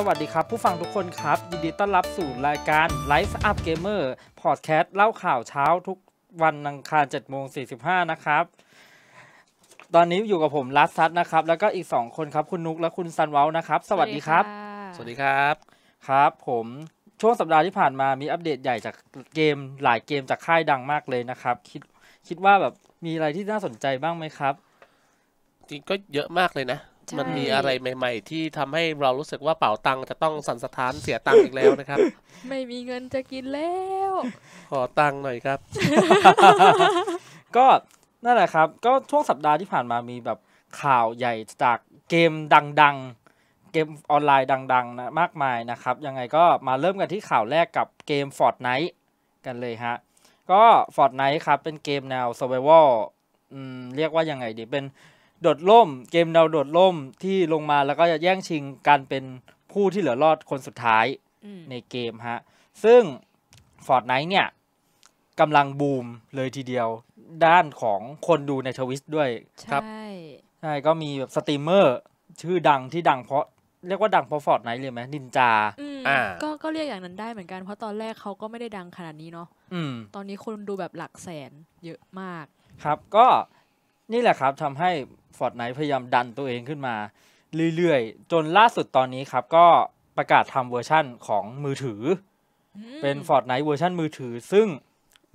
สวัสดีครับ ผู้ฟังทุกคนครับ ยินดีต้อนรับสู่รายการ Life Up Gamer Podcast เล่าข่าวเช้าทุกวันอังคาร7โมง45นะครับ ตอนนี้อยู่กับผมรัสซัดนะครับ แล้วก็อีก 2 คนครับ คุณนุกและคุณซันเวลนะครับ สวัสดีครับ สวัสดีครับครับผม ช่วงสัปดาห์ที่ผ่านมามีอัปเดตใหญ่จากเกมหลายเกมจากค่ายดังมากเลยนะครับ คิดคิดว่าแบบมีอะไรที่น่าสนใจบ้างไหมครับจริงก็เยอะมากเลยนะมันมีอะไรใหม่ๆ ที่ทำให้เรารู้สึกว่าเป๋าตังจะต้องสั่นสะท้านเสียตังอีกแล้วนะครับ ไม่มีเงินจะกินแล้ว ขอตังหน่อยครับ ก็นั่นแหละครับ ก็ช่วงสัปดาห์ที่ผ่านมามีแบบข่าวใหญ่จากเกมดังๆ เกมออนไลน์ดังๆนะมากมายนะครับ ยังไงก็มาเริ่มกันที่ข่าวแรกกับเกม Fortnite กันเลยฮะก็ Fortnite ครับเป็นเกมแนว Survival เรียกว่ายังไงดีเป็นโดดล่มเกมเราโดดล่มที่ลงมาแล้วก็จะแย่งชิงการเป็นผู้ที่เหลือรอดคนสุดท้ายในเกมฮะ ซึ่ง Fortnite เนี่ยกำลังบูมเลยทีเดียว ด้านของคนดูในทวิสด้วยครับใช่ก็มีแบบสตรีมเมอร์ชื่อดังที่ดังเพราะ เรียกว่าดังเพราะฟอร์ดไนท์เลยไหมนินจาอ่าก็ก็เรียกอย่างนั้นได้เหมือนกันเพราะตอนแรกเขาก็ไม่ได้ดังขนาดนี้เนาะตอนนี้คนดูแบบหลักแสนเยอะมาก ครับก็นี่แหละครับทำให้ Fortnite พยายามดันตัวเองขึ้นมา เรื่อยๆ จนล่าสุดตอนนี้ครับ ก็ประกาศทำเวอร์ชั่นของมือถือ เป็น Fortnite เวอร์ชันมือถือ ซึ่ง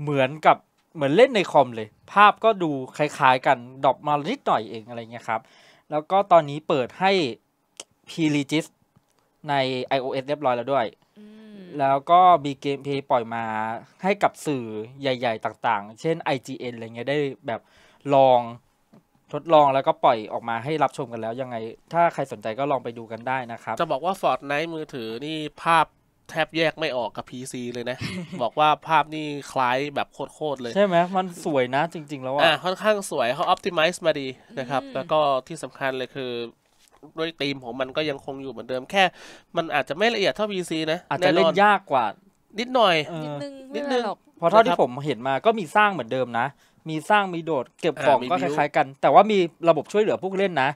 เหมือนกับเหมือนเล่นในคอมเลย ภาพก็ดูคล้ายๆกันดอบมาลิดหน่อยเองอะไรเงี้ยครับ แล้วก็ตอนนี้เปิดให้พีรีจิสใน iOS เรียบร้อยแล้วด้วย แล้วก็มีเกมเพย์ปล่อยมาให้กับสื่อใหญ่ๆ ต่างๆ เช่น IGN อะไรเงี้ยได้แบบลอง ทดลองแล้วก็ปล่อยออกมาให้รับชมกันแล้วยังไง ถ้าใครสนใจก็ลองไปดูกันได้นะครับ จะบอกว่า Fortnite มือถือนี่ภาพแทบแยกไม่ออกกับ PC เลยนะ บอกว่าภาพนี่คล้ายแบบโคตรๆเลย ใช่ไหม มันสวยนะจริง ๆ แล้วอ่ะค่อนข้างสวยเขา optimize มาดีนะครับ แล้วก็ที่สำคัญเลยคือ ด้วยธีมของมันก็ยังคงอยู่เหมือนเดิมแค่ มันอาจจะไม่ละเอียดเท่า PC นะอาจจะเล่นยากกว่า นิดหน่อย นิดนึงนิดนึงพอเท่าที่ผมเห็นมาก็มีสร้างเหมือนเดิมนะมีสร้างมีโดดเก็บของก็คล้ายๆกัน แต่ว่ามีระบบช่วยเหลือผู้เล่นนะ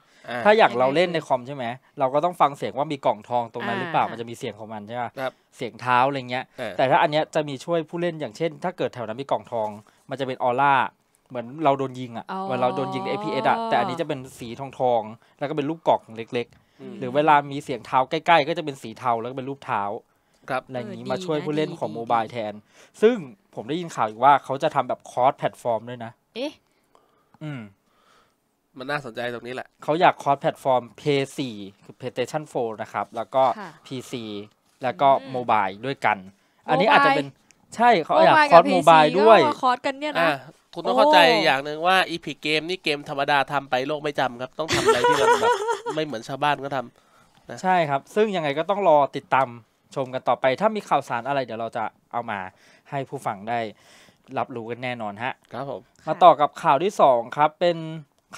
ถ้าอย่างเราเล่นในคอมใช่ไหมเราก็ต้องฟังเสียงว่ามีกล่องทองตรงนั้นหรือเปล่ามันจะมีเสียงของมันใช่ไหมเสียงเท้าอะไรเงี้ยแต่ถ้าอันเนี้ยจะมีช่วยผู้เล่นอย่างเช่น ถ้าเกิดแถวนั้นมีกล่องทอง มันจะเป็นออร่าเหมือนเราโดนยิงอ่ะเหมือนเราโดนยิงใน APS อ่ะแต่อันนี้จะเป็นสีทองทองแล้วก็เป็นรูปกล่องเล็กๆ หรือเวลา มีเสียงเท้าใกล้ๆ ก็จะเป็นสีเทาแล้วก็เป็นรูปเท้าครับอะไรนี้มาช่วยผู้เล่นของโมบายแทน ซึ่งผมได้ยินข่าวอีกว่าเขาจะทำแบบคอร์สแพลตฟอร์มด้วยนะ เอ๊ะ อืม มันน่าสนใจตรงนี้แหละ เขาอยากคอร์สแพลตฟอร์ม Play 4คือ PlayStation 4นะครับ แล้วก็ PC แล้วก็โมบายด้วยกัน อันนี้อาจจะเป็นใช่เขาอยากคอร์สโมบายด้วยคอร์สกันเนี่ยนะคุณต้องเข้าใจอย่างหนึ่งว่าอีพีเกมนี่เกมธรรมดาทำไปโลกไม่จำครับ ต้องทำอะไรที่มันแบบไม่เหมือนชาวบ้านก็ทำใช่ครับ ซึ่งยังไงก็ต้องรอติดตามชมกันต่อไปถ้ามีข่าวสารอะไรเดี๋ยวเราจะเอามาให้ผู้ฟังได้รับรู้กันแน่นอนฮะครับผมมาต่อกับข่าวที่สองครับเป็น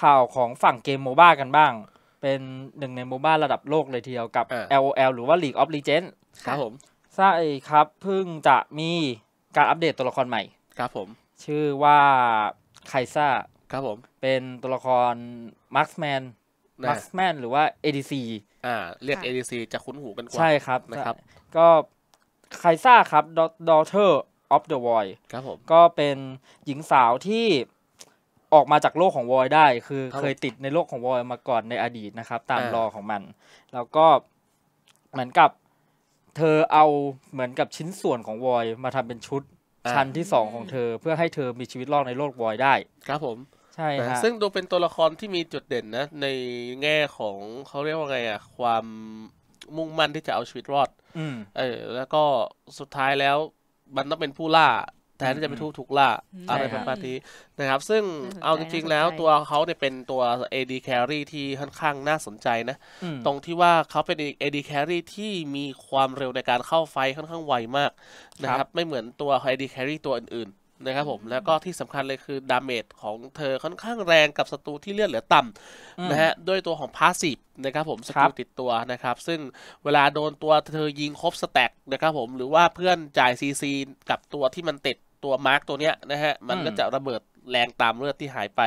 ข่าวของฝั่งเกมโมบ้ากันบ้าง เป็นหนึ่งในโมบ้าระดับโลกเลยทีเดียวกับอ LOL หรือว่า League of Legends ครับผมใช่ครับเพิ่งจะมีการอัปเดตตัวละครใหม่ครับผม ชื่อว่าไคซ่าครับผม เป็นตัวละครมาร์คแมนบัสแมนหรือว่า ADC อ่าเรียก ADC จะคุ้นหูกันกว่า ใช่ครับนะครับ ก็ไคซ่าครับ Daughter of the Void ครับผมก็เป็นหญิงสาวที่ออกมาจากโลกของวอยได้ คือเคยติดในโลกของวอยมาก่อนในอดีตนะครับ ตามรอของมัน แล้วก็เหมือนกับเธอเอาเหมือนกับชิ้นส่วนของวอยมาทำเป็นชุดชั้นที่สองของเธอ เพื่อให้เธอมีชีวิตรอดในโลกวอยได้ครับผมใช่ฮะซึ่งดูเป็นตัวละครที่มีจุดเด่นนะในแง่ของเขาเรียกว่าไงอะความมุ่งมั่นที่จะเอาชีวิตรอดเออแล้วก็สุดท้ายแล้วมันต้องเป็นผู้ล่าแทนที่จะเป็นทูกถูกล่าอะไรประมาณนี้นะครับ ซึ่งเอาจริงๆ แล้วตัวเขาเนี่ยเป็นตัว AD Carry ที่ค่อนข้างน่าสนใจนะตรงที่ว่าเขาเป็น AD Carry ที่มีความเร็วในการเข้าไฟค่อนข้างไวมากนะครับไม่เหมือนตัว AD Carry ตัวอื่นนะครับผมแล้วก็ที่สำคัญเลยคือดาเมจของเธอค่อนข้างแรงกับศัตรูที่เลือดเหลือต่ำนะฮะด้วยตัวของพาสซีฟนะครับผมสกิลติดตัวนะครับซึ่งเวลาโดนตัวเธอยิงครบสแต็กนะครับผมหรือว่าเพื่อนจ่ายซีซีกับตัวที่มันติดตัวมาร์กตัวเนี้ยนะฮะมันก็จะระเบิดแรงตามเลือดที่หายไป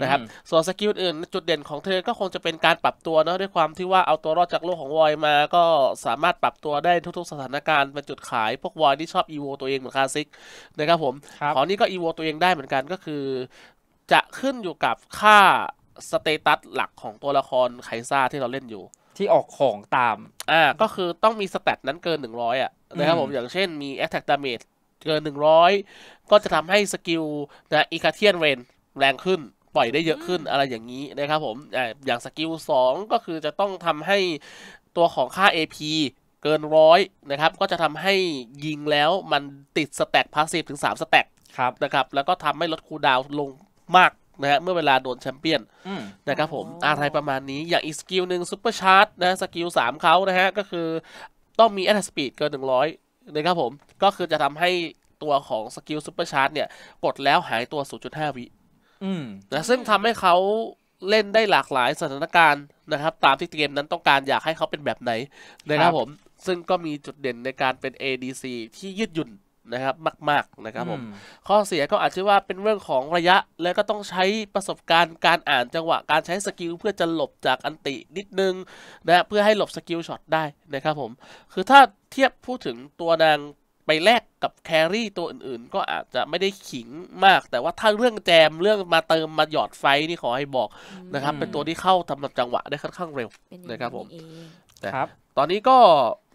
นะครับส่วนสกิลอื่นจุดเด่นของเธอ ก็คงจะเป็นการปรับตัวเนาะด้วยความที่ว่าเอาตัวรอดจากโลกของวอยมาก็สามารถปรับตัวได้ทุกๆสถานการณ์ เป็นจุดขายพวกวอยที่ชอบอีโวตัวเองเหมือนคาซิกนะครับผม ของนี้ก็อีโวตัวเองได้เหมือนกันก็คือ จะขึ้นอยู่กับค่าสเตตัสหลักของตัวละครไคซ่าที่เราเล่นอยู่ที่ออกของตามอ่าก็คือต้องมีสเตตนั้นเกิน 100อ่ะนะครับผมอย่างเช่นมี Attack Damage เกิน100 ก็จะทำให้สกิลนะอีคาเทียนเรนแรงขึ้นปล่อยได้เยอะขึ้นอะไรอย่างนี้นะครับผมอย่างสกิล2ก็คือจะต้องทำให้ตัวของค่า AP เกินร้อยนะครับก็จะทำให้ยิงแล้วมันติดสแต็กพาสซีฟถึง 3 สแต็กครับนะครับแล้วก็ทำให้ลดคูดาวลงมากนะฮะเมื่อเวลาโดนแชมเปี้ยน นะครับผมอะไรประมาณนี้อย่างอีกสกิลหนึ่งซุปเปอร์ชาร์จนะสกิล3เขานะฮะก็คือต้องมีแอตสปีดเกิน 100นะครับผมก็คือจะทำให้ตัวของสกิลซูเปอร์ชาร์จเนี่ย กดแล้วหายตัว 0.5 วินะซึ่งทำให้เขาเล่นได้หลากหลายสถานการณ์นะครับ ตามที่เกมนั้นต้องการอยากให้เขาเป็นแบบไหนนะครับ ผมซึ่งก็มีจุดเด่นในการเป็น ADC ที่ยืดหยุ่นนะครับมากๆนะครับผม ข้อเสียก็อาจจะว่าเป็นเรื่องของระยะแล้วก็ต้องใช้ประสบการณ์การอ่านจังหวะการใช้สกิลเพื่อจะหลบจากอันตินิดนึงนะเพื่อให้หลบสกิลช็อตได้นะครับผมคือถ้าทียบพูดถึงตัวนางไปแลกกับแครี่ตัวอื่นๆ ก็อาจจะไม่ได้ขิงมาก แต่ว่าถ้าเรื่องแจมเรื่องมาเติมมาหยอดไฟนี่ขอให้บอกนะครับเป็นตัวที่เข้าทำจังหวะได้ค่อนข้างเร็วนะครับผมแต่ตอนนี้ก็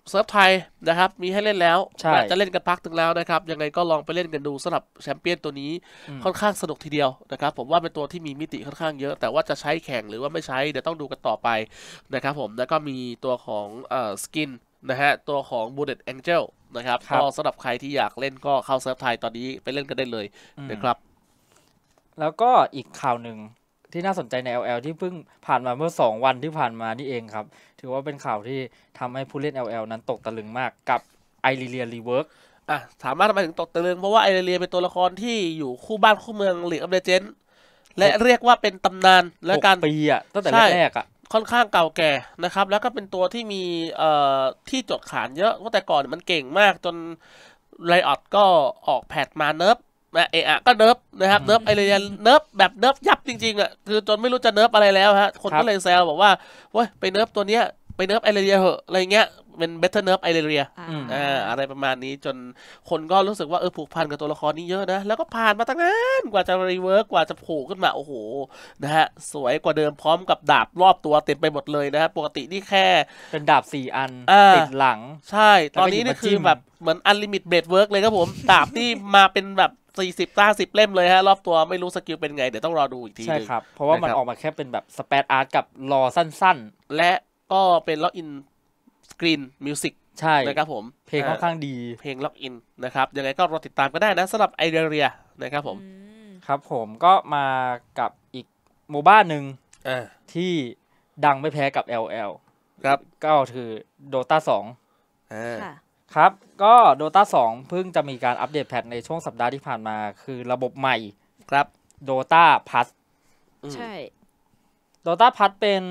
เซิร์ฟไทยนะครับ มีให้เล่นแล้วอาจจะเล่นกันพักถึงแล้วนะครับยังไงก็ลองไปเล่นกันดูสำหรับแชมเปี้ยนตัวนี้ค่อนข้างสนุกทีเดียวนะครับผมว่าเป็นตัวที่มีมิติค่อนข้างเยอะแต่ว่าจะใช้แข่งหรือว่าไม่ใช้เดี๋ยวต้องดูกันต่อไปนะครับผมแล้วก็มีตัวของสกินนะฮะตัวของ Bullet Angel นะครับก็สำหรับใครที่อยากเล่นก็เข้าเซิร์ฟไทยตอนนี้ไปเล่นกันได้เลยนะครับแล้วก็อีกข่าวหนึ่งที่น่าสนใจใน LL ที่เพิ่งผ่านมาเมื่อ 2 วันที่ผ่านมานี่เองครับ ถือว่าเป็นข่าวที่ทำให้ผู้เล่น LL นั้นตกตะลึงมากกับไอริเลียรีเวิร์กอ่ะถามว่าทำไมถึงตกตะลึงเพราะว่าไอริเลียเป็นตัวละครที่อยู่คู่บ้านคู่เมืองหลีกอัมเดเจนและเรียกว่าเป็นตำนานและการปีอ่ะตั้งแต่แรกอ่ะค่อนข้างเก่าแก่นะครับแล้วก็เป็นตัวที่มีที่จดขานเยอะว่าแต่ก่อนมันเก่งมากจนไรออดก็ออกแพดมาเนิบนะเอะก็เนิบฟนะครับเนิบฟไอเรียนเนิบฟแบบเนิบฟยับจริงๆอ่ะคือจนไม่รู้จะเนิบฟอะไรแล้วฮะคนก็เลยแซวบอกว่าเว้ยไปเนิบฟตัวเนี้ยไปเนิบฟไอเรียเหอะ อะไรเงี้ยเป็นเบทเ e อร์ r v e i r e a อียอะไรประมาณนี้จนคนก็รู้สึกว่าเออ ผูกพันกับตัวละครนี้เยอะนะแล้วก็ผ่านมาตั้งนานกว่าจะรีเวิร์กกว่าจะโผล่ขึ้นมา โอ้โหนะฮะสวยกว่าเดิมพร้อมกับดาบรอบตัว เต็มไปหมดเลยนะฮะปกตินี่แค่เป็นดาบสี่อันติดหลังใช่ ตอนนี้นี่คือแบบเหมือนอันลิมิตเบทเวิร์กเลยครับผม ดาบที่มาเป็นแบบสี่สิบตาสิบเล่มเลยฮะรอบตัวไม่รู้สกิลเป็นไงเดี๋ยวต้องรอดูอีกทีใช่ครับเพราะว่ามันออกมาแค่เป็นแบบสเปซอาร์ตกับรอสั้น ๆ และก็เป็นล็อกอินกรีนมิวสิกใช่นะครับผม เพลงค่อนข้างดี เพลงล็อกอินนะครับยังไงก็รอติดตามก็ได้นะสำหรับไอเดียนะครับผมครับผมก็มากับอีกหมู่บ้านหนึ่งที่ดังไม่แพ้กับ LL ครับก็คือ Dota 2ครับก็โดตา2เพิ่งจะมีการอัปเดตแพท ในช่วงสัปดาห์ที่ผ่านมา คือระบบใหม่ครับ Dota p ัท s ใช่ Dota p ัท s เป็น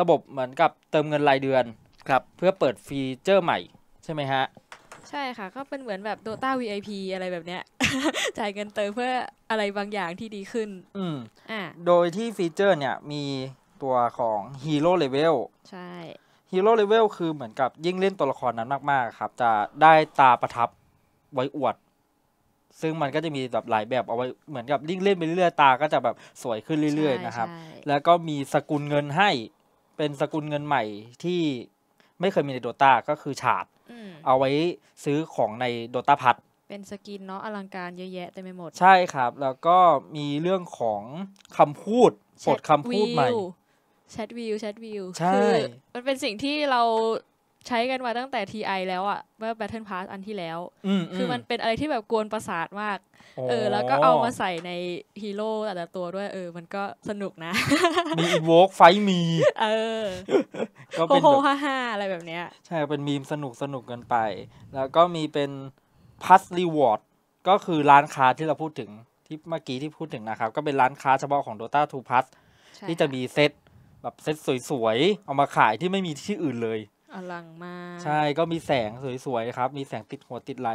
ระบบเหมือนกับเติมเงินรายเดือนครับ เพื่อเปิดฟีเจอร์ใหม่ใช่ไหมฮะ ใช่ค่ะก็เป็นเหมือนแบบ Dota VIP อะไรแบบเนี้ยจ่ายเงินเติมเพื่ออะไรบางอย่างที่ดีขึ้น อืมอ่าโดยที่ฟีเจอร์เนี่ย มีตัวของ Hero Level ใช่ Hero Level คือเหมือนกับยิ่งเล่นตัวละครนั้นมาก ๆ ครับ จะได้ตาประทับไว้อวด ซึ่งมันก็จะมีแบบหลายแบบเอาไว้เหมือนกับยิ่งเล่นไปเรื่อยๆตา ก็จะแบบสวยขึ้นเรื่อย ๆนะครับ แล้วก็มีสกุลเงินให้เป็นสกุลเงินใหม่ที่ไม่เคยมีในโดตาก็คือฉาด เอาไว้ซื้อของในโดตาพัด เป็นสกินเนาะ อลังการเยอะแยะเต็ไมไปหมด ใช่ครับ แล้วก็มีเรื่องของคำพูดลดคำพูดใหม่แชทวิว แชทวิวใช่มันเป็นสิ่งที่เราใช้กันมาตั้งแต่ TI แล้วอะเมื่อ Battle Pass อันที่แล้ว คือมันเป็นอะไรที่แบบกวนประสาทมาก เออ แล้วก็เอามาใส่ในฮีโร่แต่ละตัวด้วยเออ มันก็สนุกนะมีอีโวกไฟมีเออก็เป็นโฮฮ่าฮ่าอะไรแบบเนี้ยใช่เป็นมีมสนุกสนุกกันไป แล้วก็มีเป็นพัสรีวอร์ดก็คือร้านค้าที่เราพูดถึงที่เมื่อกี้ที่พูดถึงนะครับ ก็เป็นร้านค้าเฉพาะของ Dota 2 Plus ที่จะมีเซตแบบเซตสวยๆเอามาขายที่ไม่มีที่อื่นเลยอลังมากใช่ก็มีแสงสวยๆครับ มีแสงติดหัวติดไหล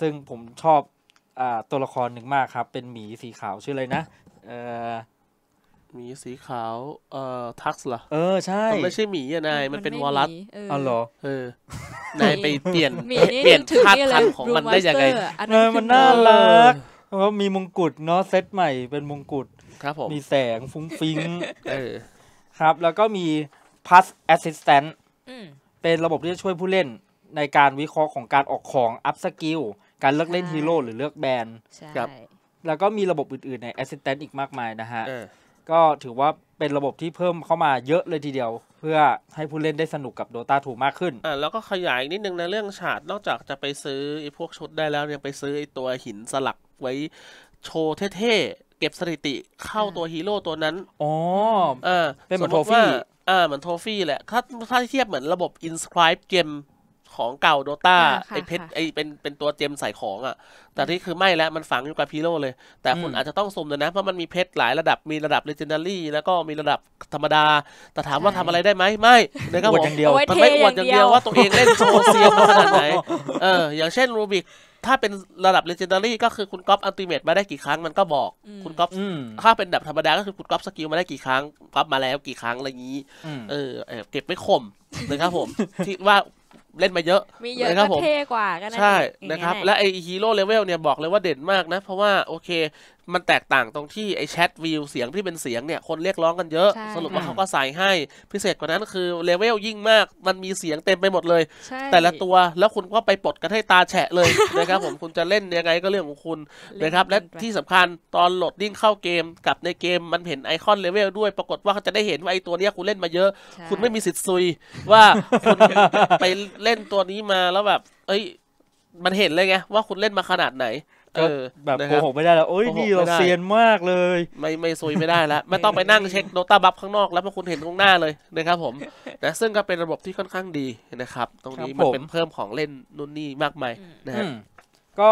ซึ่งผมชอบอตัวละครหนึ่งมากครับ เป็นหมีสีขาวชื่ออะไรนะเออหมีสีขาว เอ่อทักส์เหรอเออใช่มันไม่ใช่หมีอะนายมันเป็นวอลลัสอ๋อเหรอเออนายไปเปลี่ยนเปลี่ยนคาดคันของมันได้ยังไงเออมันน่ารักแล้วมีมงกุฎเนาะเซตใหม่ เป็นมงกุฎครับผมมีแสงฟุ้งฟิ้งเออครับ แล้วก็มีพัสแอสซิสแตนต์เป็นระบบที่จะช่วยผู้เล่นในการวิเคราะห์ของการออกของอัพสกิลการเลือกเล่นฮีโร่หรือเลือกแบนใช่ครับแล้วก็มีระบบอื่นๆในแอสเซนต์อีกมากมายนะฮะ ก็ถือว่าเป็นระบบที่เพิ่มเข้ามาเยอะเลยทีเดียว เพื่อให้ผู้เล่นได้สนุกกับ Dota ถูกมากขึ้นอ่าแล้วก็ขยายนิดนึงในะเรื่องฉาดนอกจากจะไปซื้อไอ้พวกชุดได้แล้วยังไปซื้อไอ้ตัวหินสลักไว้โชว์เท่ๆเก็บสถิติเข้าตัวฮีโร่ตัวนั้น อ๋อเออเป็นเหมือนโทฟี่อ่าเหมือนโทฟี่แหละถ้าถ้าเทียบเหมือนระบบ inscribe เกมของเก่าโดตาไอเพชรไอเป็นเป็นตัวเจมใส่ของอะ่ะ แต่ที่คือไม่แล้วมันฝังอยู่กับพีโร่เลย แต่คุณอาจจะต้องสมเลยนะ เพราะมันมีเพชรหลายระดับมีระดับเลเจนดารี่แล้วก็มีระดับธรรมดา แต่ถามว่าทำอะไรได้ไหมไม่นะยก็บอกมันไม่อวดอย่างเดียวว่าตัวเองเล่นโซเซียมขนาดไหน เออ อย่างเช่นรูบิกถ้าเป็นระดับลเ g e n d a r y ก็คือคุณก๊อฟอัลติเมทมาได้กี่ครั้งมันก็บอกคุณก๊อฟถ้าเป็นแบบธรรมดาก็คือคุณก๊อฟสกิลมาได้กี่ครั้งก๊อฟมาแล้วกี่ครั้งอะไรงนี้เออเก็บไม่คมนะครับผม ที่ว่าเล่นมาเยอะมีเยอะนครับผมเท่กว่ากันใช่นะครับและไอฮีโร่เลเวลเนี่ยบอกเลยว่าเด่นมากนะ เพราะว่าโอเคมันแตกต่างตรงที่ไอ้แชทวิวเสียงที่เป็นเสียงเนี่ย คนเรียกร้องกันเยอะ สรุปว่าเขาก็ใส่ให้พิเศษกว่านั้นคือเลเวลยิ่งมาก มันมีเสียงเต็มไปหมดเลย แต่ละตัวแล้วคุณก็ไปปลดกันให้ตาแฉะเลยนะครับผมคุณจะเล่นยังไงก็เรื่องของคุณนะครับ และที่สำคัญตอนโหลดดิ้งเข้าเกมกับในเกมมันเห็นไอคอนเลเวลด้วย ปรากฏว่าเขาจะได้เห็นว่าไอตัวเนี้ยคุณเล่นมาเยอะ คุณไม่มีสิทธิ์ซุยว่าคุณไปเล่นตัวนี้มาแล้วแบบเอ้ยมันเห็นเลยไงว่าคุณเล่นมาขนาดไหนก็แบบโกหกไม่ได้แล้วโอ้ยนี่เราเซียนมากเลย ไม่ไม่ซุยไม่ได้แล้วไม่ต้องไปนั่งเช็คโนต้าบัฟข้างนอกแล้วพอคุณเห็นตรงหน้าเลยนะครับผมนะซึ่งก็เป็นระบบที่ค่อนข้างดีนะครับ ตรงนี้มันเป็นเพิ่มของเล่นนู่นนี่มากมายนะฮะก็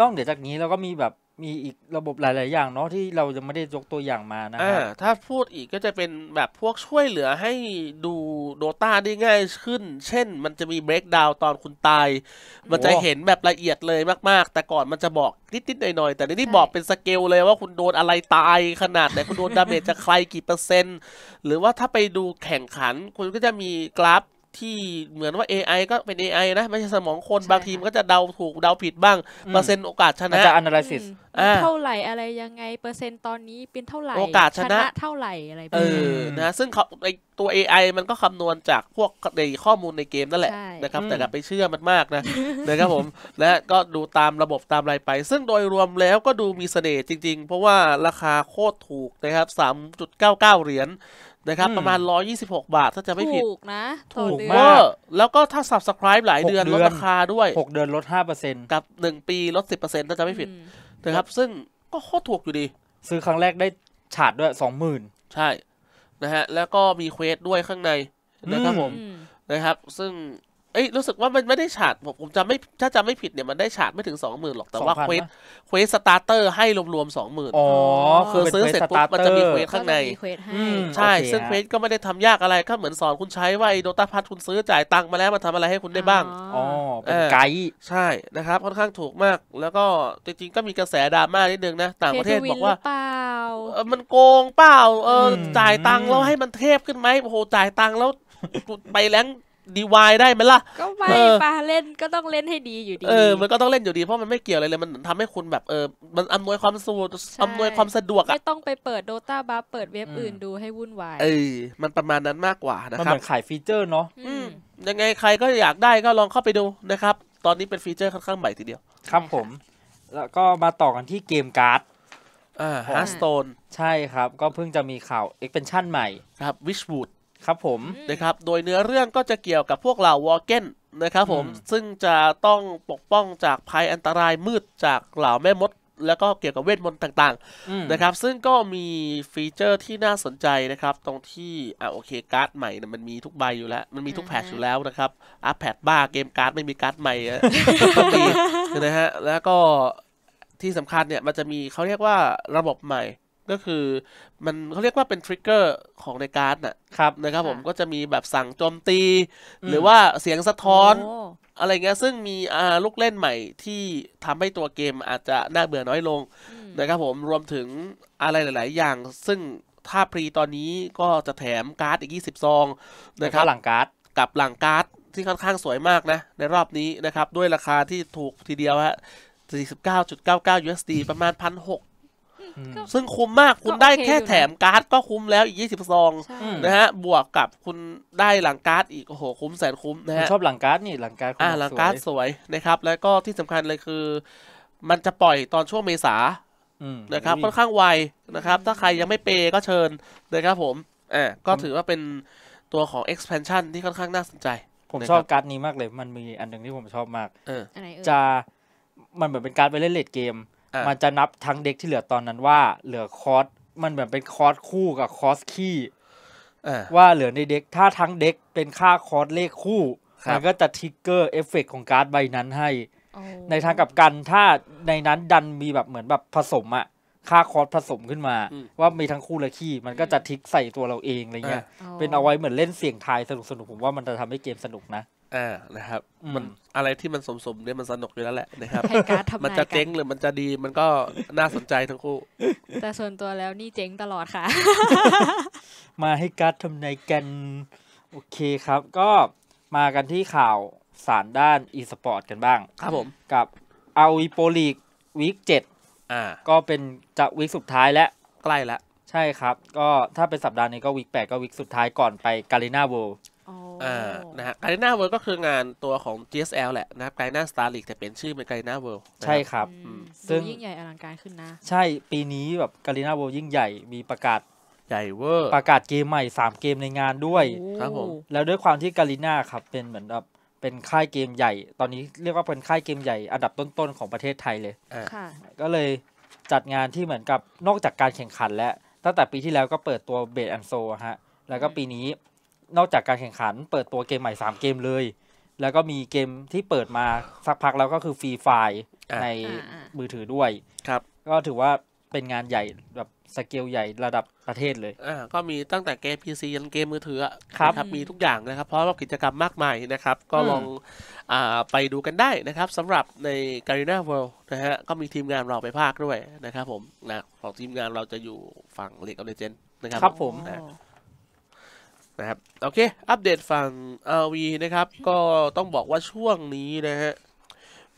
นอกเหนือจากนี้เราก็มีแบบมีอีกระบบหลายๆ อย่างเนาะที่เราจะไม่ได้ยกตัวอย่างมานะครับถ้าพูดอีกก็จะเป็นแบบพวกช่วยเหลือให้ดูโดตาได้ง่ายขึ้น เช่นมันจะมีเบรกดาวตอนคุณตาย มันจะเห็นแบบละเอียดเลยมากๆ แต่ก่อนมันจะบอกนิดๆ หน่อยๆ แต่ในนี้บอกเป็นสเกลเลยว่าคุณโดนอะไรตายขนาดไหนคุณโดนดาเมจจากใครกี่เปอร์เซ็นต์หรือว่าถ้าไปดูแข่งขันคุณก็จะมีกราฟที่เหมือนว่า AI ก็เป็น AI นะไม่ใช่สมองคนบางทีมันก็จะเดาถูกเดาผิดบ้างเปอร์เซ็นต์โอกาสชนะจะ analysis อเท่าไหร่ อะไรยังไง เปอร์เซ็นต์ตอนนี้เป็นเท่าไหร่ โอกาสชนะเท่าไหร่อะไรแบบเอนี้อนะซึ่งเขาตัว AI มันก็คำนวณจากพวกในข้อมูลในเกมนั่นแหละนะครับ แต่กลับไปเชื่อมันมากนะนะครับผมและก็ดูตามระบบตามอะไรไป ซึ่งโดยรวมแล้วก็ดูมีเสน่ห์จริงๆ เพราะว่าราคาโคตรถูกนะครับ3.99เหรียญนะครับประมาณ 126 บาทถ้าจะไม่ผิด ถูกนะ ถูกมาก แล้วก็ถ้า subscribe หลายเดือนลดราคาด้วย 6 เดือนลด5%กับ 1 ปี ลด10%ถ้าจะไม่ผิดนะครับซึ่งก็โคตรถูกอยู่ดี ซื้อครั้งแรกได้ฉาดด้วย 20,000 ใช่นะฮะแล้วก็มีเควสด้วยข้างใน นะครับผมนะครับ ซึ่งเอ้ยรู้สึกว่ามันไม่ได้ฉาดผมผมจำไม่ถ้าจำไม่ผิดเนี่ยมันได้ฉาดไม่ถึงสองหมื่นหรอกแต่ว่าเควสเควสสตาร์เตอร์ให้รวมๆสองหมื่นอ๋อ คือซื้อเสร็จปุ๊บมันจะมีเควสข้างใน ใช่ ซึ่งเควสก็ไม่ได้ทำยากอะไรก็เหมือนสอนคุณใช้ว่าไอ้โดตาพัทคุณซื้อจ่ายตังค์มาแล้วมาททำอะไรให้คุณได้บ้าง อ๋อ เป็นไกด์ใช่นะครับค่อนข้างถูกมากแล้วก็จริงๆก็มีกระแสดราม่านิดนึงนะต่างประเทศบอกว่าเออมันโกงเปล่าเออจ่ายตังค์แล้วให้มันเทพขึ้นไหมโอ้โหจ่ายตังค์แล้วไปแล้งดีวายได้ไหมล่ะ ก็ไม่ปาเล่นก็ต้องเล่นให้ดีอยู่ดี เออมันก็ต้องเล่นอยู่ดีเพราะมันไม่เกี่ยวอะไรเลยมันทำให้คุณแบบเออมันอำนวยความสะดวกอำนวยความสะดวกอะไม่ต้องไปเปิดโดตาบัฟเปิดเว็บอื่นดูให้วุ่นวายเออ มันประมาณนั้นมากกว่านะัครัเหบมือนขายฟีเจอร์เนาะอืมยังไงใครก็อยากได้ก็ลองเข้าไปดูนะครับ ตอนนี้เป็นฟีเจอร์ค่อนข้างใหม่ทีเดียวครับผม แล้วก็มาต่อกันที่เกมการ์ดอ่าฮาร์สโตนใช่ครับ ก็เพิ่งจะมีข่าวเอ็กเพนชั่นใหม่นะครับวิชวูดครับผมนะครับโดยเนื้อเรื่องก็จะเกี่ยวกับพวกเหล่าวอลเกนนะครับผม ซึ่งจะต้องปกป้องจากภัยอันตรายมืดจากเหล่าแม่มด แล้วก็เกี่ยวกับเวทมนต์ต่างๆนะครับซึ่งก็มีฟีเจอร์ที่น่าสนใจนะครับตรงที่อ่าโอเคการ์ดใหม่นะมันมีทุกใบอยู่แล้ว มันมีทุกแพทอยู่แล้วนะครับอัพแพทบ้าเกมการ์ดไม่มีการ์ดใหม่ก็มีนะฮะแล้วก็ที่สำคัญเนี่ยมันจะมีเขาเรียกว่าระบบใหม่ก็คือมันเขาเรียกว่าเป็นทริกเกอร์ของในการ์ดน่ะครับนะครับผมก็จะมีแบบสั่งโจมตี หรือว่าเสียงสะท้อน อะไรเงี้ยซึ่งมีลูกเล่นใหม่ที่ทำให้ตัวเกมอาจจะน่าเบื่อน้อยลงนะครับผมรวมถึงอะไรหลาย ๆ อย่างซึ่งถ้าพรีตอนนี้ก็จะแถมการ์ดอีก 20 ซองนะครับหลังการ์ด กับหลังการ์ดที่ค่อนข้างสวยมากนะ ในรอบนี้นะครับ ด้วยราคาที่ถูกทีเดียวฮะ49.99 USD ประมาณซึ่งคุ้มมากคุณได้แค่แถมการ์ดก็คุ้มแล้วอีก20ซองนะฮะบวกกับคุณได้หลังการ์ดอีก โอ้โห คุ้มแสนคุ้มนะฮะชอบหลังการ์ดนี่หลังการ์ดอ่าหลังการ์ดสวยนะครับแล้วก็ที่สำคัญเลยคือ มันจะปล่อยตอนช่วงเมษานะครับค่อนข้างไวนะครับ ถ้าใครยังไม่เปก็เชิญนะครับผมอ่าก็ถือว่าเป็นตัวของ expansion ที่ค่อนข้างน่าสนใจ ผมชอบการ์ดนี้มากเลยมันมีอันหนึ่งที่ผมชอบมากจะมันเหมือนเป็นการ์ดไปเล่นเลดเกมมันจะนับทั้งเด็กที่เหลือตอนนั้นว่าเหลือคอร์สมันเหมือนเป็นคอร์สคู่กับคอร์สคี่ว่าเหลือในเด็กถ้าทั้งเด็กเป็นค่าคอร์สเลขคู่ มันก็จะทิกเกอร์เอฟเฟกของการ์ดใบนั้นให้ ในทางกับกัน ถ้าในนั้นดันมีแบบเหมือนแบบผสมอะค่าคอร์สผสมขึ้นมา ว่ามีทั้งคู่และขี่มันก็จะทิกใส่ตัวเราเองอะไรเงี้ยเป็นเอาไว้เหมือนเล่นเสี่ยงทายสนุกสนุกผมว่ามันจะทำให้เกมสนุกนะอ่านะครับ มันอะไรที่มันสมสมเนี่ยมันสนุกอยู่แล้วแหละนะครับมันจะเจ๊งหรือมันจะดี มันก็น่าสนใจทั้งคู่ แต่ส่วนตัวแล้วนี่เจ๊งตลอดค่ะ มาให้การทำนายกันโอเคครับ ก็มากันที่ข่าวสารด้านอีสปอร์ตกันบ้าง ครับผม กับเอาอีโปลีกวีคเจ็ดอ่า ก็เป็นจะวีคสุดท้ายแล้ว ใกล้ละ ใช่ครับ ก็ถ้าเป็นสัปดาห์นี้ก็วีคแปดก็วีคสุดท้ายก่อนไปกาลิน่าเวิลอ่านะฮะไกด์นาเวิร์ก็คืองานตัวของ GSL แหละนะไกด์นาสตาร์ลิกแต่เป็นชื่อเป็นไกด์นาเวิร์ใช่ครับ ซึ่งยิ่งใหญ่อลังการขึ้นนะ ใช่ ปีนี้แบบไกด์นาเวิร์ยิ่งใหญ่ มีประกาศใหญ่เวอร์ประกาศเกมใหม่3 เกมในงานด้วย ครับผม แล้วด้วยความที่กาลิน่าครับเป็นเหมือนแบบเป็นค่ายเกมใหญ่ ตอนนี้เรียกว่าเป็นค่ายเกมใหญ่อันดับต้นๆของประเทศไทยเลย ก็เลยจัดงานที่เหมือนกับนอกจากการแข่งขันแล้วตั้งแต่ปีที่แล้วก็เปิดตัวเบสแอนโซฮะ แล้วก็ปีนี้นอกจากการแข่งขันเปิดตัวเกมใหม่ 3 เกมเลย แล้วก็มีเกมที่เปิดมาสักพักแล้วก็คือฟรีไฟล์ในมือถือด้วยครับ ก็ถือว่าเป็นงานใหญ่แบบสเกลใหญ่ระดับประเทศเลยอ่าก็มีตั้งแต่เกม PC ยันเกมมือถือครับรบมีทุกอย่างนะครับ เพราะว่ากิจกรรมมากมายนะครับ ก็ลองอ่าไปดูกันได้นะครับสำหรับใน Garena World นะฮะก็มีทีมงานเราไปภาคด้วยนะครับ ผมนะของทีมงานเราจะอยู่ฝั่ง League of Legends นะครับ ครับผมนะนะครับโอเคอัปเดตฝั่ง RV นะครับก็ต้องบอกว่าช่วงนี้นะฮะ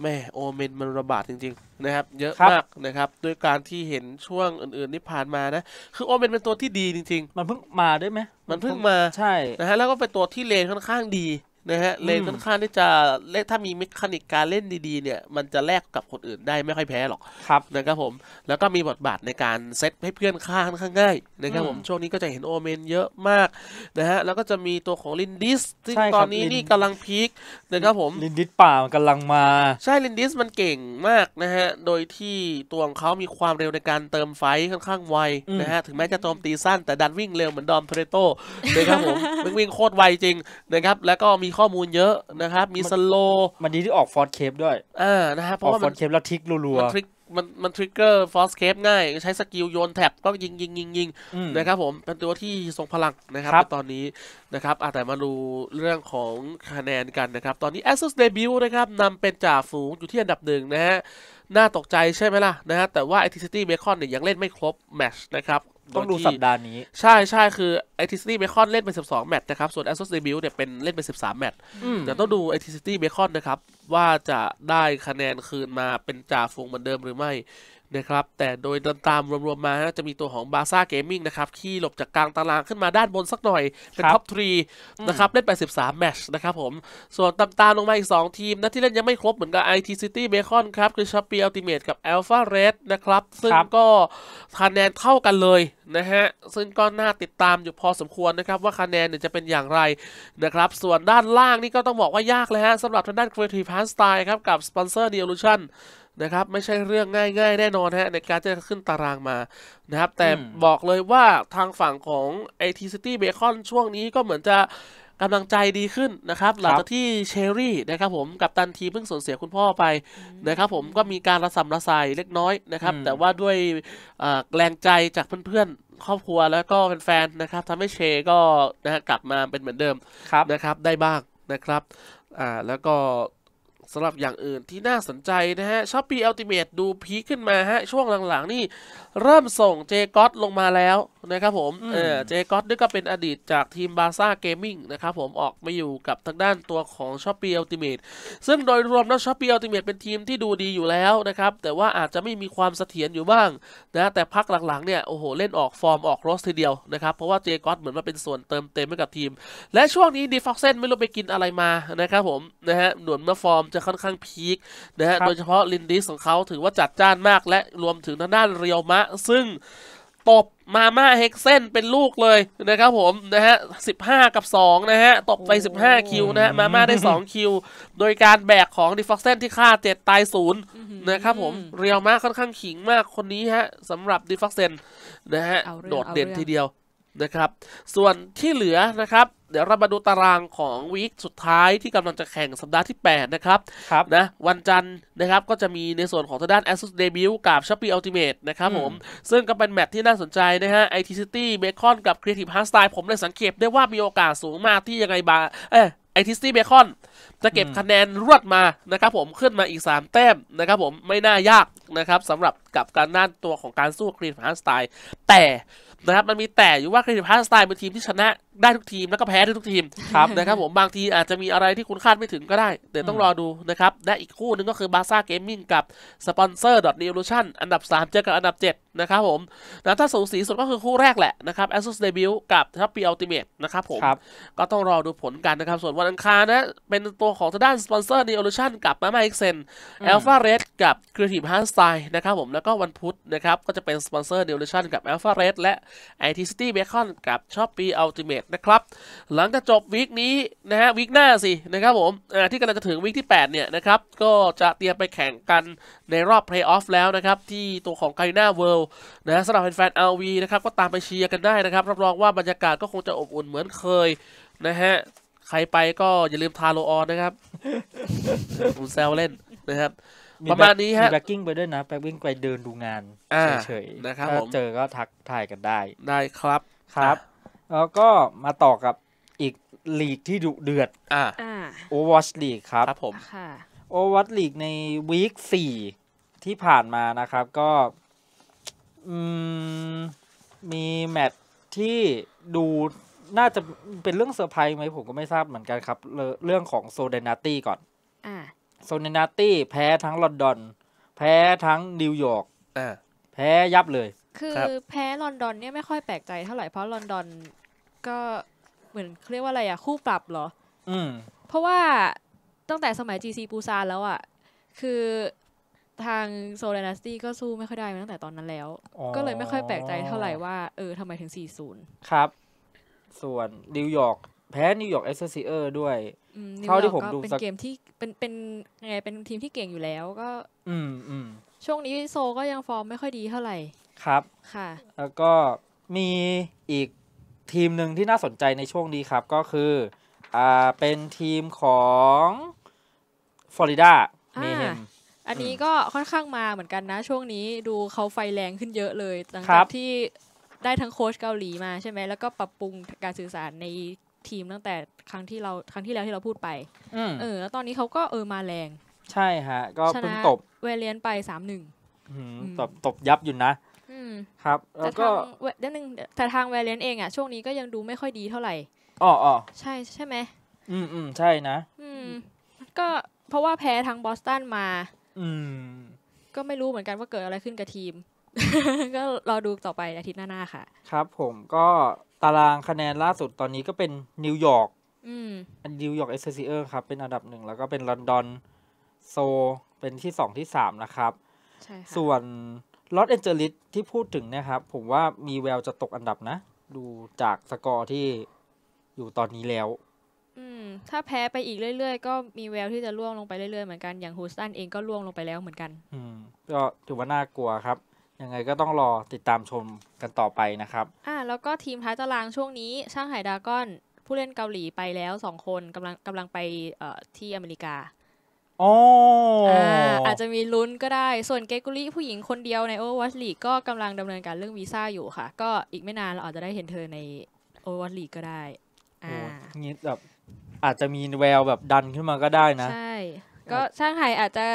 แม่โอเมนมันระบาดจริงๆนะครับเยอะมากนะครับด้วยการที่เห็นช่วงอื่นๆที่ผ่านมานะ คือโอเมนเป็นตัวที่ดีจริงๆ มันเพิ่งมาด้วยไหมมันเพิ่งมาใช่นะฮะแล้วก็เป็นตัวที่เลนค่อนข้างดีนะฮะเลนค่อนข้างที่จะเลนถ้ามีเมคานิกการเล่นดีๆ เนี่ย มันจะแลกกับคนอื่นได้ไม่ค่อยแพ้หรอกครับนะครับผมแล้วก็มีบทบาทในการเซตให้เพื่อนค่าค่อนข้างง่ายนะครับผมช่วงนี้ก็จะเห็นโอเมนเยอะมากนะฮะแล้วก็จะมีตัวของลินดิสที่ตอนนี้นี่กำลังพีคนะครับผมลินดิสป่ามันกำลังมา ใช่ลินดิสมันเก่งมากนะฮะโดยที่ตัวของเขามีความเร็วในการเติมไฟค่อนข้างไวนะฮะถึงแม้จะโจมตีสั้นแต่ดันวิ่งเร็วเหมือนดอมเทเรโตนะครับผมวิ่งโคตรไวจริงนะครับแล้วก็มีข้อมูลเยอะนะครับ มีสโลมันดีที่ออกฟอร์สเคปด้วยอ่านะฮะเพราะว่าฟอร์สเคปแล้วทิกรัวๆมันทกมัน มันทริกเกอร์ฟอสเคปง่าย ใช้สกิลโยนแท็บก็ยิงยิงยิงยิงนะครับผม เป็นตัวที่ทรงพลังนะครับรบตอนนี้นะครับแต่มาดูเรื่องของคะแนนกันนะครับ ตอนนี้ Asus Debut นะครับ นำเป็นจ่าฝูงอยู่ที่อันดับหนึ่งนะฮะ น่าตกใจใช่ไหมล่ะนะฮะ แต่ว่า i t City Bacon เนี่ยยังเล่นไม่ครบแมชนะครับต้องดูสัปดาห์นี้ใช่ใช่คือไอทิสตี้เบคอนเล่นเป็น12 แมตช์นะครับ ส่วนแอสโซสเดบิวเนี่ยเป็นเล่นเป็น13 แมตช์แต่ต้องดูไอทิสตี้เบคอนนะครับ ว่าจะได้คะแนนคืนมาเป็นจ่าฟงเหมือนเดิมหรือไม่นะครับแต่โดยตามรวมๆมาจะมีตัวของบาซ่าเกมมิ่งนะครับที่หลบจากกลางตารางขึ้นมาด้านบนสักหน่อย เป็นท็อปทรีนะครับ เล่นไป1 3แมชนะครับผม ส่วนตามๆลงมาอีก 2 ทีม นะที่เล่นยังไม่ครบเหมือนกับ IT City Bacon ครับคือชอปปี้อัลติเมทกับ Alpha Red นะครับ ซึ่งก็คะแนนเท่ากันเลยนะฮะ ซึ่งก็น่าติดตามอยู่พอสมควรนะครับ ว่าคะแนนเนี่ยจะเป็นอย่างไรนะครับส่วนด้านล่างนี่ก็ต้องบอกว่ายากเลยฮะสำหรับทางด้าน Creative Pass Style ครับกับสปอนเซอร์เด e ย l ู u ั i o n นะครับ ไม่ใช่เรื่องง่ายๆ แน่นอนฮะ ในการจะขึ้นตารางมานะครับ แต่บอกเลยว่าทางฝั่งของไอทีซิตี้เบคอนช่วงนี้ก็เหมือนจะกำลังใจดีขึ้นนะครับ หลังจากที่เชอรี่นะครับผมกับตันทีเพิ่งสูญเสียคุณพ่อไปนะครับ ผมก็มีการระสำระสายเล็กน้อยนะครับ แต่ว่าด้วยแรงใจจากเพื่อนๆ ครอบครัวแล้วก็แฟนๆนะครับทำให้เชก็นะกลับมาเป็นเหมือนเดิมนะครับได้บ้างนะครับอ่าแล้วก็สำหรับอย่างอื่นที่น่าสนใจนะฮะช้อปปี้อัลติเมตดูพีขึ้นมาฮะช่วงหลังๆนี่ เริ่มส่งเจก็อตลงมาแล้วนะครับผมเออเจก็อตนี่ก็เป็นอดีตจากทีมบาซ่าเกมมิ่งนะครับผมออกมาอยู่กับทางด้านตัวของช้อปปี้อัลติเมตซึ่งโดยรวมแล้วช้อปปี้อัลติเมตเป็นทีมที่ดูดีอยู่แล้วนะครับ แต่ว่าอาจจะไม่มีความเสถียรอยู่บ้างนะแต่พักหลังๆเนี่ยโอ้โหเล่นออกฟอร์มออกรสทีเดียวนะครับเพราะว่าเจก็อตเหมือนมาเป็นส่วนเติมเต็มให้กับทีมและช่วงนี้ดีฟ็อกเซนไม่รู้ไปกินอะไรมานะครับผมนะฮะหนุนมาฟอร์มจะค่อนข้างพีคนะฮะ โดยเฉพาะลินดิสของเขาถือว่าจัดจ้านมากและรวมถึงทางด้านเรียวมะ ซึ่งตบมาม่าเฮกเซนเป็นลูกเลยนะครับผม นะฮะสิบห้ากับสองนะฮะตบไปสิบห้าคิวนะฮะมาม่าได้สองคิวโดยการแบกของดิฟอกเซนที่ฆ่าเจ็ดตายศูนย์นะครับผมเรียวมาค่อนข้างขิงมากคนนี้ฮะสำหรับดิฟอกเซนนะฮะโดดเด่นทีเดียวนะครับ ส่วนที่เหลือนะครับเดี๋ยวเรามาดูตารางของวีคสุดท้ายที่กำลังจะแข่งสัปดาห์ที่ 8 นะครับครับนะวันจันทร์นะครับก็จะมีในส่วนของทางด้าน ASUS Debut กับ Shopee Ultimate นะครับผม ซึ่งก็เป็นแมตช์ที่น่าสนใจนะฮะ IT City Bacon กับ Creative Hardstyle ผมเลยสังเกตได้ว่ามีโอกาสสูงมากที่ยังไงบาเอ้ไอทิสตี้เบคอนจะเก็บคะแนนรวดมานะครับผมขึ้นมาอีก 3 แต้มนะครับผมไม่น่ายากนะครับสำหรับกับการด้านตัวของการสู้ครีมฮาร์สไตล์แต่นะครับมันมีแต่อยู่ว่าครีมฮาร์สไตล์เป็นทีมที่ชนะได้ทุกทีม แล้วก็แพ้ได้ทุกทีมครับนะครับผมบางทีอาจจะมีอะไรที่คุณคาดไม่ถึงก็ได้เดี๋ยวต้องรอดูนะครับ และอีกคู่นึงก็คือบาซ่าเกมมิ่งกับสปอนเซอร์ดอทนิวลูชั่นอันดับ 3 เจอกับอันดับ7นะครับผมนะถ้าสูสีสุดก็คือคู่แรกแหละนะครับแอสซูสเดบิวกับทัพปีอัลติเมทนะครับผมก็ต้องรอดูผลกันนะครับ ส่วนวันอังคารนะเป็นตัวของทางด้านสปอนเซอร์นิวลูชันกับมาม่าเอ็กเซนแอลฟาเรสกับครีเอทีฟฮาร์สไตล์นะครับผมแล้วก็วันพุธนะครับก็จะเป็นสปอนเซอร์นลูชันกับแอลฟาเรสและไอทีซิตี้เบคอนกับชอปปี้อัลติเมนะครับหลังจากจบวีคนี้นะฮะวีคหน้าสินะครับผมที่กำลังจะถึงวีคที่8เนี่ยนะครับก็จะเตรียมไปแข่งกันในรอบเพลย์ออฟแล้วนะครับ ที่ตัวของไกน่าเวิลด์นะสำหรับแฟนๆเอลวีนะครับก็ตามไปเชียร์กันได้นะครับรับรองว่าบรรยากาศก็คงจะอบอุ่นเหมือนเคยนะฮะใครไปก็อย่าลืมทาโลออนนะครับผมแซวเล่นนะครับประมาณนี้ฮะแบ็กกิ้งไปด้วยนะแบ็กวิ่งไปเดินดูงานเฉยๆนะครับเจอก็ทักทายกันได้ได้ครับครับแล้วก็มาต่อกับอีกลีกที่ดุเดือด อ่าอโอวัร์ลีกครับ ครับผม ค่ะ โอวัร์ลีกในวีคสี่ที่ผ่านมานะครับ ก็ อืม มีแมตที่ดูน่าจะเป็นเรื่องเซอร์ไพรส์ไหมผมก็ไม่ทราบเหมือนกันครับ เรื่องของโซเดนาตี้ก่อน อ่โซเดนาตี้ แพ้ทั้งลอนดอนแพ้ทั้งนิวยอร์กแพ้ยับเลย คือแพ้ลอนดอน เนี่ยไม่ค่อยแปลกใจเท่าไหร่ เพราะลอนดอนก็เหมือนเรียกว่าอะไรอะคู่ปรับเหรออืมเพราะว่าตั้งแต่สมัย GC ปูซานแล้วอะคือทางโซเลนัสตี้ก็สู้ไม่ค่อยได้มาตั้งแต่ตอนนั้นแล้ว ก็เลยไม่ค่อยแปลกใจเท่าไหร่ว่า เออทำไมถึง 40 ครับ ส่วนนิวยอร์กแพ้นิวยอร์กเอสเซอร์ด้วยเท่าที่ผมดูเป็นเกมที่เป็นเป็นไงเป็นทีมที่เก่งอยู่แล้ว ก็ อืมอืมช่วงนี้โซก็ยังฟอร์มไม่ค่อยดีเท่าไหร่ครับค่ะ แล้วก็มีอีกทีมหนึ่งที่น่าสนใจในช่วงนี้ครับก็คืออ่าเป็นทีมของฟลอริดาเมเฮมอันนี้ก็ค่อนข้างมาเหมือนกันนะ ช่วงนี้ดูเขาไฟแรงขึ้นเยอะเลยหลังจากที่ได้ทั้งโค้ชเกาหลีมาใช่ไหมแล้วก็ปรับปรุงการสื่อสารในทีมตั้งแต่ครั้งที่เราครั้งที่แล้วที่เราพูดไปเออแล้วตอนนี้เขาก็เออมาแรง ใช่ฮะก็ชเพิ่งนะตบเวเลียนไปสามหนึ่งตบตบยับอยู่นะครับแล้วก็เดี๋ยวนึงแต่ทางแวรเลนเองอ่ะช่วงนี้ก็ยังดูไม่ค่อยดีเท่าไหร่อ๋ออใช่ ใช่ไหม อืมอืมใช่นะ อืม ก็เพราะว่าแพ้ทางบอสตันมา อืม ก็ไม่รู้เหมือนกันว่าเกิดอะไรขึ้นกับทีม ก็รอดูต่อไปอาทิตย์หน้าค่ะ ครับ ผมก็ตารางคะแนนล่าสุดตอนนี้ก็เป็นนิวยอร์กอันนิวยอร์กเอสเซออร์ครับ เป็นอันดับหนึ่ง แล้วก็เป็นลอนดอนโซ เป็นที่สองที่สามนะครับใช่ส่วนลอสแอนเจลิสที่พูดถึงนะครับผมว่ามีแววจะตกอันดับนะ ดูจากสกอร์ที่อยู่ตอนนี้แล้ว อืมถ้าแพ้ไปอีกเรื่อย ๆ ก็มีแววที่จะล่วงลงไปเรื่อยๆเหมือนกันอย่างฮูสตันเองก็ล่วงลงไปแล้วเหมือนกันอืมก็ถือว่าน่ากลัวครับ ยังไงก็ต้องรอติดตามชมกันต่อไปนะครับอ่าแล้วก็ทีมท้ายตารางช่วงนี้ช่างไหดากอน ผู้เล่นเกาหลีไปแล้วสองคนกำลังกำลังไปเอ่อที่อเมริกาอ๋ออาจจะมีลุ้นก็ได้ ส่วนเกกุลิผู้หญิงคนเดียวในโอเวอร์วัตลีก็กำลังดำเนินการเรื่องวีซ่าอยู่ค่ะ ก็อีกไม่นานเราอาจจะได้เห็นเธอในโอเวอร์วัตลีก็ได้ อ่างี้แบบอาจจะมีแววแบบดันขึ้นมาก็ได้นะ ใช่ ก็ช่างไห่อาจจะ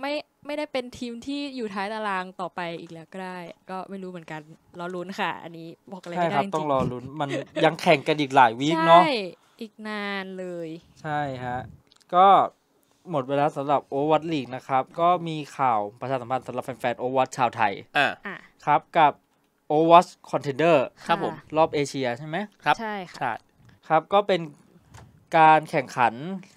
ไม่ไม่ได้เป็นทีมที่อยู่ท้ายตารางต่อไปอีกแล้วก็ได้ ก็ไม่รู้เหมือนกัน รอลุ้นค่ะ อันนี้บอกอะไรไม่ได้จริงต้องรอลุ้น มันยังแข่งกันอีกหลายวีคเนาะใช่ อีกนานเลย ใช่ฮะ ก็หมดเวลาสำหรับโอวัตลีกนะครับ ก็มีข่าวประชาสัมพันธ์สำหรับแฟนๆโอวัตชาวไทยอ่าครับ กับโอวัตคอนเทนเดอร์ครับผมรอบเอเชียใช่ไหมครับใช่ค่ะครับก็เป็นการแข่งขัน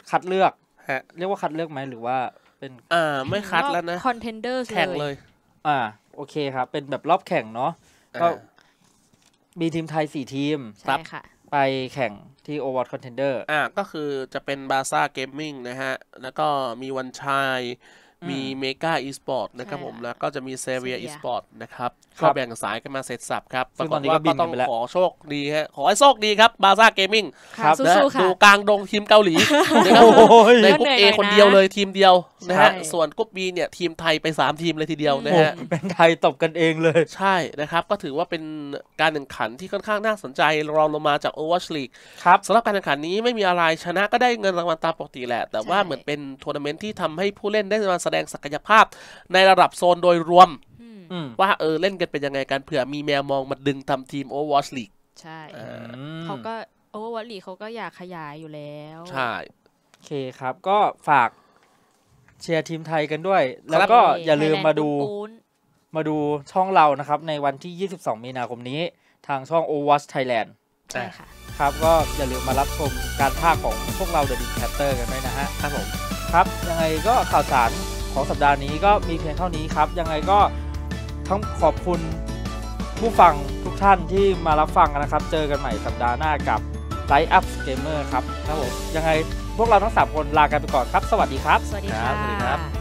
คัดเลือกฮะ เรียกว่าคัดเลือกไหม หรือว่าเป็นเออไม่คัดแล้วนะคอนเทนเดอร์แข่งเลยอ่าโอเคครับ เป็นแบบรอบแข่งเนาะก็มีทีมไทยสี่ทีมใช่ค่ะไปแข่งที่ o v e r ล a t c h Contender อ่ะก็คือจะเป็นบาซ่าเกมมิ่งนะฮะ แล้วก็มีวันชายมีเมกาอีสปอร์ตนะครับผมแล้วก็จะมีเซเวียอีสปอร์ตนะครับก็แบ่งสายกันมาเสร็จสับครับ ปรากฏว่าก็ต้องขอโชคดีฮะ ขอให้โชคดีครับบาซ่าเกมมิ่งนะดูกลางดงทีมเกาหลี ในกรุ๊ปเอคนเดียวเลยทีมเดียวนะฮะส่วนกรุ๊ปบีเนี่ยทีมไทยไป 3 ทีมเลยทีเดียวนะฮะเป็นไทยตบกันเองเลย ใช่นะครับ ก็ถือว่าเป็นการแข่งขันที่ค่อนข้างน่าสนใจรองลงมาจากโอเวอร์ชลีกครับสำหรับการแข่งขันนี้ไม่มีอะไรชนะก็ได้เงินรางวัลตามปกติแหละ แต่ว่าเหมือนเป็นทัวร์นาเมนต์ที่ทำให้ผู้เล่นได้มาแสดงศักยภาพ ในระดับโซนโดยรวมว่าเออเล่นกันเป็นยังไงกันเผื่อมีแมวมองมาดึงทำทีม Overwatch League ใช่เขาก็ Overwatch League เขาก็อยากขยายอยู่แล้วใช่โอเคครับก็ฝากเชียร์ทีมไทยกันด้วย แล้วก็อย่าลืมมาดูมาดูช่องเรานะครับ ในวันที่ 22 มีนาคมนี้ทางช่อง Overwatch Thailand ใช่ค่ะ ครับ ก็อย่าลืมมารับชมการภาคของพวกเรา The d ค c a t อร r กันด้วยนะฮะครับผมครับ ยังไงก็ข่าวสารของสัปดาห์นี้ก็มีเพียงเท่านี้ครับยังไงก็ทั้งขอบคุณผู้ฟังทุกท่านที่มารับฟังนะครับ เจอกันใหม่สัปดาห์หน้ากับไลฟ์อัพเกมเมอร์ครับครับผม ยังไงพวกเราทั้ง 3 คนลากันไปก่อนครับ สวัสดีครับ สวัสดีครับ